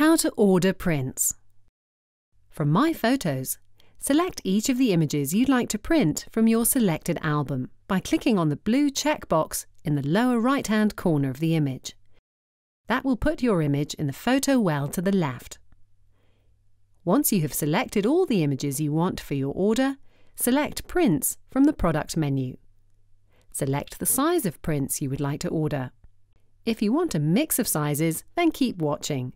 How to order prints. From My Photos, select each of the images you'd like to print from your selected album by clicking on the blue checkbox in the lower right-hand corner of the image. That will put your image in the photo well to the left. Once you have selected all the images you want for your order, select Prints from the product menu. Select the size of prints you would like to order. If you want a mix of sizes, then keep watching.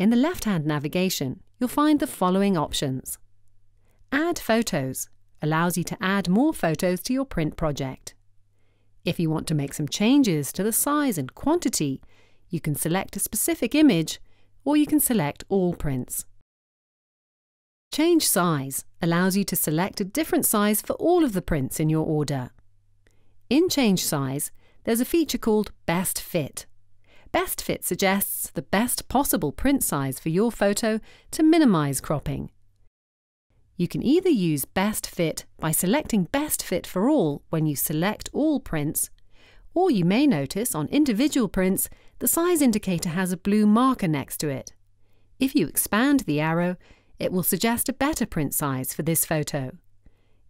In the left-hand navigation, you'll find the following options. Add photos allows you to add more photos to your print project. If you want to make some changes to the size and quantity, you can select a specific image or you can select all prints. Change size allows you to select a different size for all of the prints in your order. In Change Size, there's a feature called Best Fit. Best fit suggests the best possible print size for your photo to minimise cropping. You can either use Best Fit by selecting Best Fit for All when you select all prints, or you may notice on individual prints the size indicator has a blue marker next to it. If you expand the arrow, it will suggest a better print size for this photo.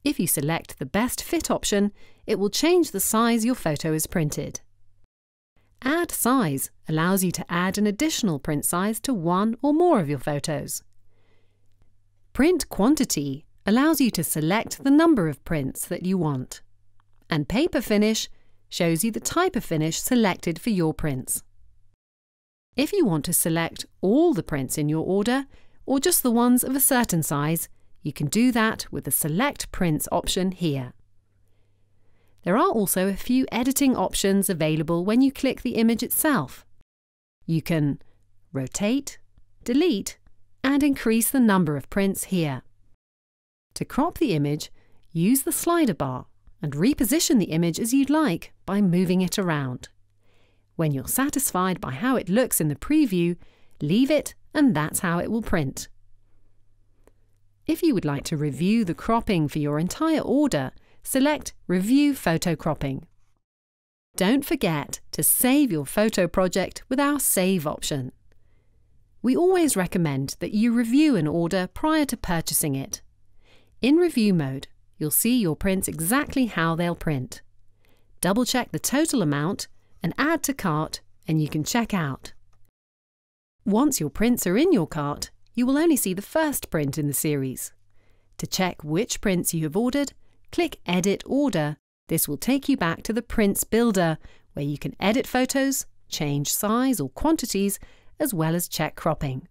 If you select the Best Fit option, it will change the size your photo is printed. Add size allows you to add an additional print size to one or more of your photos. Print quantity allows you to select the number of prints that you want. And paper finish shows you the type of finish selected for your prints. If you want to select all the prints in your order, or just the ones of a certain size, you can do that with the Select Prints option here. There are also a few editing options available when you click the image itself. You can rotate, delete, and increase the number of prints here. To crop the image, use the slider bar and reposition the image as you'd like by moving it around. When you're satisfied by how it looks in the preview, leave it and that's how it will print. If you would like to review the cropping for your entire order, select Review Photo Cropping. Don't forget to save your photo project with our Save option. We always recommend that you review an order prior to purchasing it. In review mode, you'll see your prints exactly how they'll print. Double check the total amount and add to cart and you can check out. Once your prints are in your cart, you will only see the first print in the series. To check which prints you have ordered, click Edit Order. This will take you back to the Prints Builder, where you can edit photos, change size or quantities, as well as check cropping.